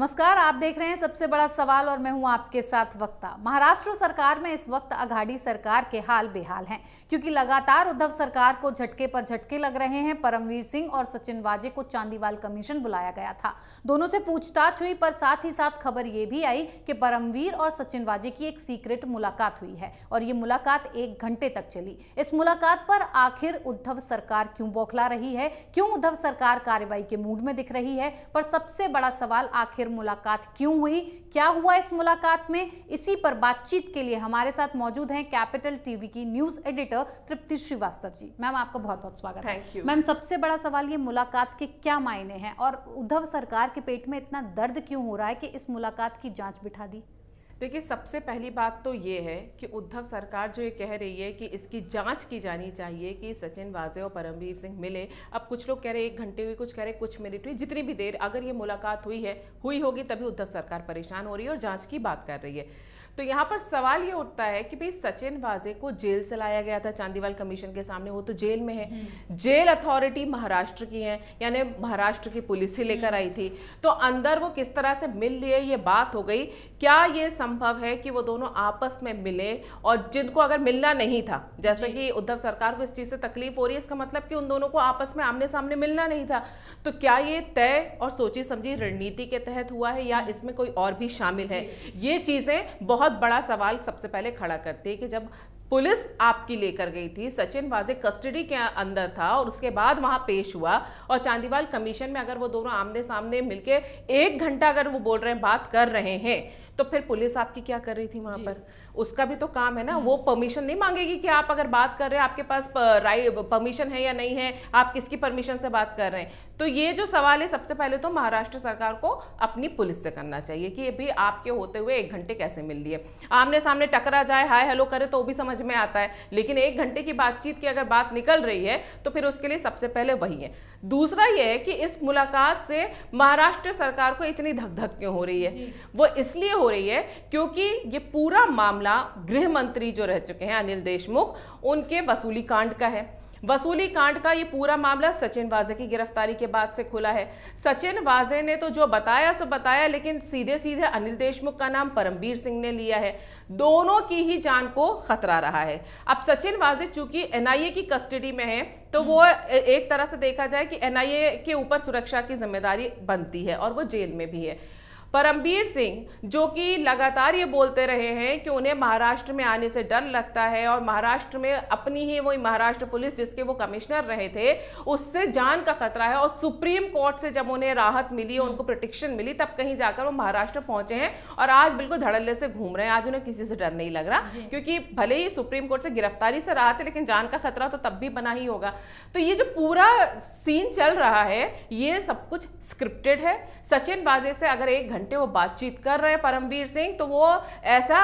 नमस्कार आप देख रहे हैं सबसे बड़ा सवाल और मैं हूं आपके साथ वक्ता महाराष्ट्र सरकार में इस वक्त अघाड़ी सरकार के हाल बेहाल हैं क्योंकि लगातार उद्धव सरकार को झटके पर झटके लग रहे हैं परमवीर सिंह और सचिन वाजे को चांदीवाल कमीशन बुलाया गया था दोनों से पूछताछ हुई पर साथ ही साथ खबर ये भी आई कि परमवीर और सचिन वाजे की एक सीक्रेट मुलाकात हुई है और ये मुलाकात एक घंटे तक चली इस मुलाकात पर आखिर उद्धव सरकार क्यों बौखला रही है क्यों उद्धव सरकार कार्रवाई के मूड में दिख रही है पर सबसे बड़ा सवाल आखिर मुलाकात क्यों हुई क्या हुआ इस मुलाकात में इसी पर बातचीत के लिए हमारे साथ मौजूद हैं कैपिटल टीवी की news editor Tripti Shrivastava ji ma'am आपका बहुत बहुत स्वागत है मैम सबसे बड़ा सवाल ये मुलाकात के क्या मायने हैं और उद्धव सरकार के पेट में इतना दर्द क्यों हो रहा है कि इस मुलाकात की जांच बिठा दी देखिए सबसे पहली बात तो ये है कि उद्धव सरकार जो ये कह रही है कि इसकी जांच की जानी चाहिए कि सचिन वाजे और परमवीर सिंह मिले अब कुछ लोग कह रहे एक घंटे हुई कुछ कह रहे कुछ मिनट हुई जितनी भी देर अगर ये मुलाकात हुई है हुई होगी तभी उद्धव सरकार परेशान हो रही है और जाँच की बात कर रही है तो यहाँ पर सवाल ये उठता है कि भाई सचिन वाजे को जेल से लाया गया था चांदीवाल कमीशन के सामने वो तो जेल में है हम्म। जेल अथॉरिटी महाराष्ट्र की है यानी महाराष्ट्र की पुलिस ही लेकर आई थी हम्म। तो अंदर वो किस तरह से मिल लिए ये बात हो गई क्या ये संभव है कि वो दोनों आपस में मिले और जिनको अगर मिलना नहीं था जैसे कि उद्धव सरकार को इस चीज़ से तकलीफ हो रही है इसका मतलब कि उन दोनों को आपस में आमने सामने मिलना नहीं था तो क्या ये तय और सोची समझी रणनीति के तहत हुआ है या हम्म। इसमें कोई और भी शामिल है ये चीज़ें बहुत बहुत बड़ा सवाल सबसे पहले खड़ा करती है कि जब पुलिस आपकी लेकर गई थी सचिन वाजे कस्टडी के अंदर था और उसके बाद वहाँ पेश हुआ और चांदीवाल कमीशन में अगर वो दोनों आमने सामने मिलके एक घंटा अगर वो बोल रहे हैं बात कर रहे हैं तो फिर पुलिस आपकी क्या कर रही थी वहाँ पर उसका भी तो काम है ना हम्म। वो परमिशन नहीं मांगेगी कि आप अगर बात कर रहे हैं आपके पास परमिशन है या नहीं है आप किसकी परमिशन से बात कर रहे हैं तो ये जो सवाल है सबसे पहले तो महाराष्ट्र सरकार को अपनी पुलिस से करना चाहिए कि भी आपके होते हुए एक घंटे कैसे मिल लिए आमने सामने टकरा जाए हाय हेलो करे तो भी समझ में आता है लेकिन एक घंटे की बातचीत की अगर बात निकल रही है तो फिर उसके लिए सबसे पहले वही है दूसरा यह है कि इस मुलाकात से महाराष्ट्र सरकार को इतनी धक धक क्यों हो रही है वो इसलिए हो रही है क्योंकि ये पूरा मामला गृह मंत्री जो रह चुके हैं अनिल देशमुख उनके वसूली कांड का है वसूली कांड का ये पूरा मामला सचिन वाजे की गिरफ्तारी के बाद से खुला है सचिन वाजे ने तो जो बताया सो बताया लेकिन सीधे सीधे अनिल देशमुख का नाम परमबीर सिंह ने लिया है दोनों की ही जान को खतरा रहा है अब सचिन वाजे चूंकि एनआईए की कस्टडी में है तो वो एक तरह से देखा जाए कि एनआईए के ऊपर सुरक्षा की जिम्मेदारी बनती है और वो जेल में भी है परमबीर सिंह जो कि लगातार ये बोलते रहे हैं कि उन्हें महाराष्ट्र में आने से डर लगता है और महाराष्ट्र में अपनी ही वही महाराष्ट्र पुलिस जिसके वो कमिश्नर रहे थे उससे जान का खतरा है और सुप्रीम कोर्ट से जब उन्हें राहत मिली उनको प्रोटेक्शन मिली तब कहीं जाकर वो महाराष्ट्र पहुंचे हैं और आज बिल्कुल धड़ल्ले से घूम रहे हैं आज उन्हें किसी से डर नहीं लग रहा क्योंकि भले ही सुप्रीम कोर्ट से गिरफ्तारी से राहत है लेकिन जान का खतरा तो तब भी बना ही होगा तो ये जो पूरा सीन चल रहा है ये सब कुछ स्क्रिप्टेड है सचिन बाजे से अगर एक घंटे वो बातचीत कर रहे हैं परमवीर सिंह तो वो ऐसा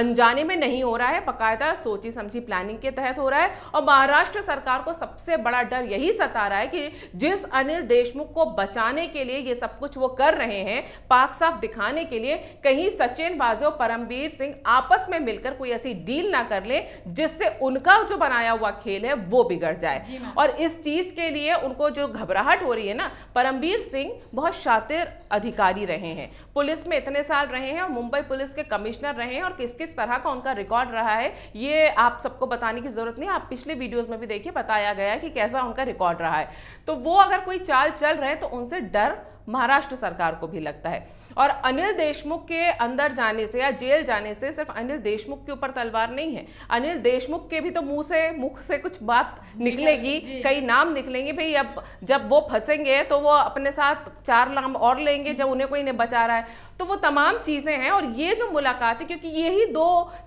अनजाने में नहीं हो रहा है बकायदा सोची समझी प्लानिंग के तहत हो रहा है और महाराष्ट्र सरकार को सबसे बड़ा डर यही सता रहा है कि जिस अनिल देशमुख को बचाने के लिए ये सब कुछ वो कर रहे हैं पाक साफ दिखाने के लिए कहीं सचिन बाजे और परमवीर सिंह आपस में मिलकर कोई ऐसी डील ना कर ले जिससे उनका जो बनाया हुआ खेल है वो बिगड़ जाए और इस चीज के लिए उनको जो घबराहट हो रही है ना परमवीर सिंह बहुत शातिर अधिकारी रहे हैं पुलिस में इतने साल रहे हैं और मुंबई पुलिस के कमिश्नर रहे हैं और किस किस तरह का उनका रिकॉर्ड रहा है ये आप सबको बताने की ज़रूरत नहीं आप पिछले वीडियोज़ में भी देखिए बताया गया है कि कैसा उनका रिकॉर्ड रहा है तो वो अगर कोई चाल चल रहे हैं तो उनसे डर महाराष्ट्र सरकार को भी लगता है और अनिल देशमुख के अंदर जाने से या जेल जाने से सिर्फ अनिल देशमुख के ऊपर तलवार नहीं है अनिल देशमुख के भी तो मुंह से मुख से कुछ बात निकलेगी कई नाम निकलेंगे भाई अब जब वो फंसेंगे तो वो अपने साथ चार नाम और लेंगे जब उन्हें कोई ने बचा रहा है तो वो तमाम चीज़ें हैं और ये जो मुलाकात है क्योंकि यही दो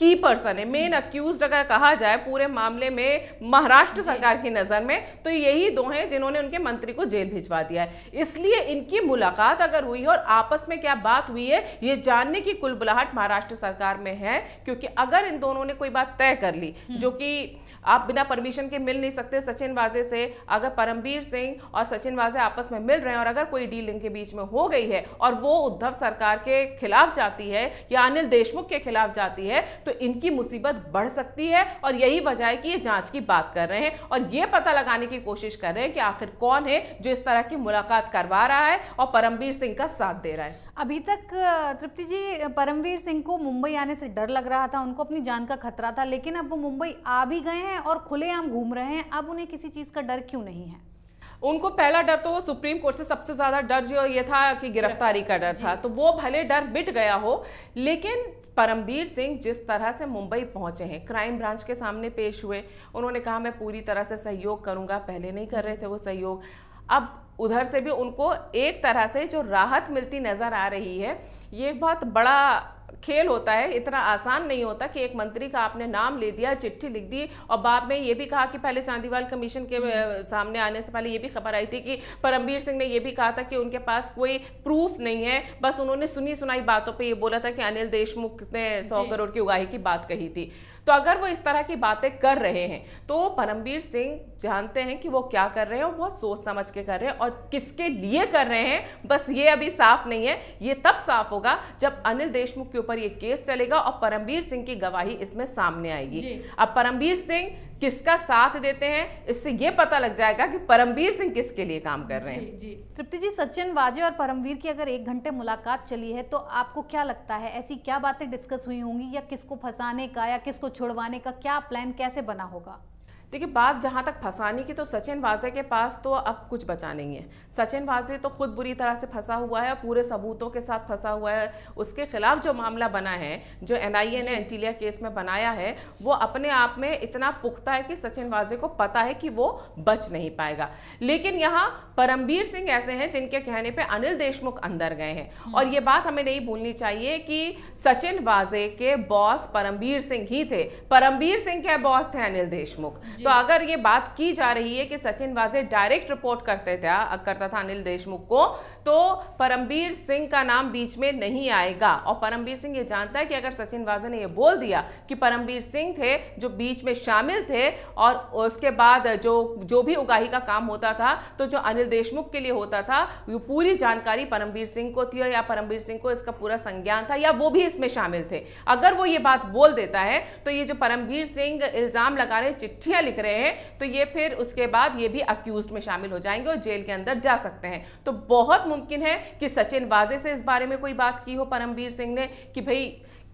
की पर्सन है मेन अक्यूज अगर कहा जाए पूरे मामले में महाराष्ट्र सरकार की नज़र में तो यही दो हैं जिन्होंने उनके मंत्री को जेल भिजवा दिया है इसलिए इनकी मुलाकात अगर हुई और आपस में क्या बात हुई है ये जानने की कुलबुलाहट महाराष्ट्र सरकार में है क्योंकि अगर इन दोनों ने कोई बात तय कर ली हम्म। जो कि आप बिना परमिशन के मिल नहीं सकते सचिन वाजे से अगर परमवीर सिंह और सचिन वाजे आपस में मिल रहे हैं और अगर कोई डील इनके बीच में हो गई है और वो उद्धव सरकार के खिलाफ जाती है या अनिल देशमुख के खिलाफ जाती है तो इनकी मुसीबत बढ़ सकती है और यही वजह है कि ये जांच की बात कर रहे हैं और ये पता लगाने की कोशिश कर रहे हैं कि आखिर कौन है जो इस तरह की मुलाकात करवा रहा है और परमवीर सिंह का साथ दे रहा है अभी तक तृप्ति जी परमवीर सिंह को मुंबई आने से डर लग रहा था उनको अपनी जान का खतरा था लेकिन अब वो मुंबई आ भी गए हैं हैं और खुलेआम घूम रहे हैं अब उन्हें किसी चीज़ का डर क्यों नहीं है उनको पहला डर तो वो सुप्रीम कोर्ट से सबसे ज़्यादा डर जो ये था कि गिरफ्तारी का डर था तो वो भले डर मिट गया हो लेकिन परमबीर सिंह जिस तरह से मुंबई पहुंचे हैं क्राइम ब्रांच के सामने पेश हुए उन्होंने कहा मैं पूरी तरह से सहयोग करूंगा पहले नहीं कर रहे थे वो सहयोग अब उधर से भी उनको एक तरह से जो राहत मिलती नज़र आ रही है ये एक बहुत बड़ा खेल होता है इतना आसान नहीं होता कि एक मंत्री का आपने नाम ले दिया चिट्ठी लिख दी और बाद में ये भी कहा कि पहले चांदीवाल कमीशन के हम्म। सामने आने से पहले ये भी खबर आई थी कि परमवीर सिंह ने यह भी कहा था कि उनके पास कोई प्रूफ नहीं है बस उन्होंने सुनी सुनाई बातों पर यह बोला था कि अनिल देशमुख ने सौ करोड़ की उगाही की बात कही थी तो अगर वो इस तरह की बातें कर रहे हैं तो परमवीर सिंह जानते हैं कि वो क्या कर रहे हैं और बहुत सोच समझ के कर रहे हैं और किसके लिए कर रहे हैं बस ये अभी साफ नहीं है ये तब साफ होगा जब अनिल देशमुख के ऊपर ये केस चलेगा और परमवीर सिंह की गवाही इसमें सामने आएगी अब परमवीर सिंह किसका साथ देते हैं इससे ये पता लग जाएगा कि परमवीर सिंह किसके लिए काम कर रहे हैं जी तृप्ति जी सचिन वाजे और परमवीर की अगर एक घंटे मुलाकात चली है तो आपको क्या लगता है ऐसी क्या बातें डिस्कस हुई होंगी या किसको फंसाने का या किसको छुड़वाने का क्या प्लान कैसे बना होगा देखिए बात जहाँ तक फंसाने की तो सचिन वाजे के पास तो अब कुछ बचा नहीं है सचिन वाजे तो खुद बुरी तरह से फंसा हुआ है पूरे सबूतों के साथ फंसा हुआ है उसके खिलाफ जो मामला बना है जो ए ने एंटीलिया केस में बनाया है वो अपने आप में इतना पुख्ता है कि सचिन वाजे को पता है कि वो बच नहीं पाएगा लेकिन यहाँ परमबीर सिंह ऐसे हैं जिनके कहने पर अनिल देशमुख अंदर गए हैं हम्म। और ये बात हमें नहीं भूलनी चाहिए कि सचिन वाजे के बॉस परमबीर सिंह ही थे परमबीर सिंह के बॉस थे अनिल देशमुख तो अगर ये बात की जा रही है कि सचिन वाजे डायरेक्ट रिपोर्ट करते थे करता था अनिल देशमुख को तो परमबीर सिंह का नाम बीच में नहीं आएगा और परमबीर सिंह ये जानता है कि अगर सचिन वाजे ने ये बोल दिया कि परमबीर सिंह थे जो बीच में शामिल थे और उसके बाद जो जो भी उगाही का काम होता था तो जो अनिल देशमुख के लिए होता था वो पूरी जानकारी परमबीर सिंह को थी या परमबीर सिंह को इसका पूरा संज्ञान था या वो भी इसमें शामिल थे अगर वो ये बात बोल देता है तो ये जो परमबीर सिंह इल्ज़ाम लगा रहे चिट्ठियां लिख रहे हैं तो ये फिर उसके बाद ये भी अक्यूज में शामिल हो जाएंगे और जेल के अंदर जा सकते हैं तो बहुत मुमकिन है कि सचिन वाजे से इस बारे में कोई बात की हो परमवीर सिंह ने कि भाई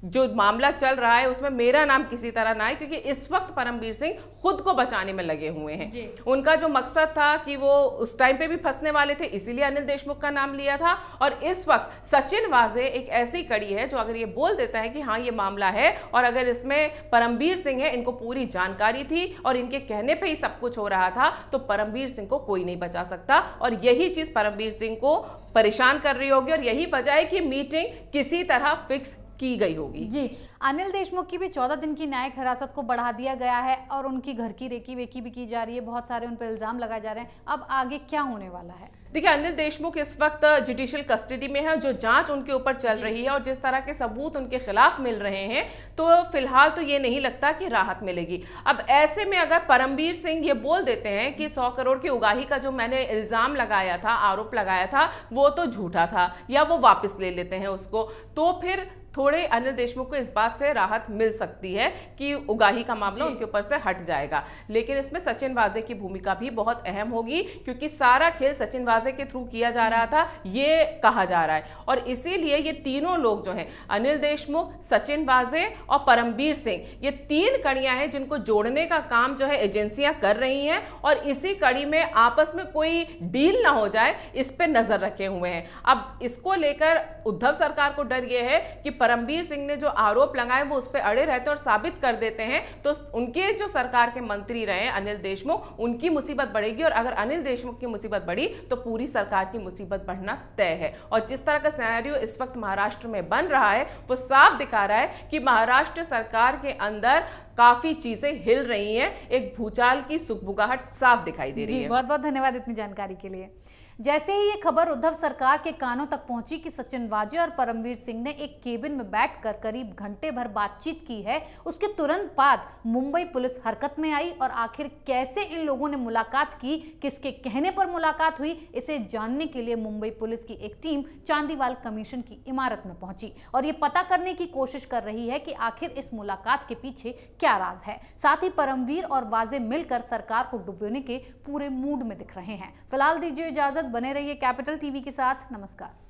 जो मामला चल रहा है उसमें मेरा नाम किसी तरह ना आए क्योंकि इस वक्त परमवीर सिंह खुद को बचाने में लगे हुए हैं उनका जो मकसद था कि वो उस टाइम पे भी फंसने वाले थे इसीलिए अनिल देशमुख का नाम लिया था और इस वक्त सचिन वाजे एक ऐसी कड़ी है जो अगर ये बोल देता है कि हाँ ये मामला है और अगर इसमें परमवीर सिंह है इनको पूरी जानकारी थी और इनके कहने पर ही सब कुछ हो रहा था तो परमवीर सिंह को कोई नहीं बचा सकता और यही चीज़ परमवीर सिंह को परेशान कर रही होगी और यही वजह है कि मीटिंग किसी तरह फिक्स की गई होगी जी अनिल देशमुख की भी चौदह दिन की न्यायिक हिरासत को बढ़ा दिया गया है और उनकी घर की रेकी वेकी भी की जा रही है बहुत सारे उन पर इल्जाम लगाए जा रहे हैं अब आगे क्या होने वाला है देखिए अनिल देशमुख इस वक्त जुडिशियल कस्टडी में है जो जांच उनके ऊपर चल रही है और जिस तरह के सबूत उनके खिलाफ मिल रहे हैं तो फिलहाल तो ये नहीं लगता कि राहत मिलेगी अब ऐसे में अगर परमबीर सिंह ये बोल देते हैं कि सौ करोड़ की उगाही का जो मैंने इल्ज़ाम लगाया था आरोप लगाया था वो तो झूठा था या वो वापस ले लेते हैं उसको तो फिर थोड़े अनिल देशमुख को इस बात से राहत मिल सकती है कि उगाही का मामला उनके ऊपर से हट जाएगा लेकिन इसमें सचिन वाजे की भूमिका भी बहुत अहम होगी क्योंकि सारा खेल सचिन वाजे के थ्रू किया जा रहा था ये कहा जा रहा है और इसीलिए ये तीनों लोग जो हैं अनिल देशमुख सचिन वाजे और परमबीर सिंह ये तीन कड़ियाँ हैं जिनको जोड़ने का काम जो है एजेंसियाँ कर रही हैं और इसी कड़ी में आपस में कोई डील ना हो जाए इस पर नज़र रखे हुए हैं अब इसको लेकर उद्धव सरकार को डर यह है कि परमबीर सिंह ने जो आरोप लगाए वो उस पर अड़े रहते और साबित कर देते हैं तो उनके जो सरकार के मंत्री रहे अनिल देशमुख उनकी मुसीबत बढ़ेगी और अगर अनिल देशमुख की मुसीबत बढ़ी तो पूरी सरकार की मुसीबत बढ़ना तय है और जिस तरह का सिनेरियो इस वक्त महाराष्ट्र में बन रहा है वो साफ दिखा रहा है कि महाराष्ट्र सरकार के अंदर काफी चीजें हिल रही हैं एक भूचाल की सुखबुगाहट साफ दिखाई दे रही है बहुत बहुत धन्यवाद इतनी जानकारी के लिए जैसे ही ये खबर उद्धव सरकार के कानों तक पहुंची कि सचिन वाजे और परमवीर सिंह ने एक केबिन में बैठकर करीब घंटे भर बातचीत की है उसके तुरंत बाद मुंबई पुलिस हरकत में आई और आखिर कैसे इन लोगों ने मुलाकात की किसके कहने पर मुलाकात हुई इसे जानने के लिए मुंबई पुलिस की एक टीम चांदीवाल कमीशन की इमारत में पहुंची और ये पता करने की कोशिश कर रही है कि आखिर इस मुलाकात के पीछे क्या राज है साथ ही परमवीर और वाजे मिलकर सरकार को डुबोने के पूरे मूड में दिख रहे हैं फिलहाल दीजिए इजाजत बने रहिए कैपिटल टीवी के साथ नमस्कार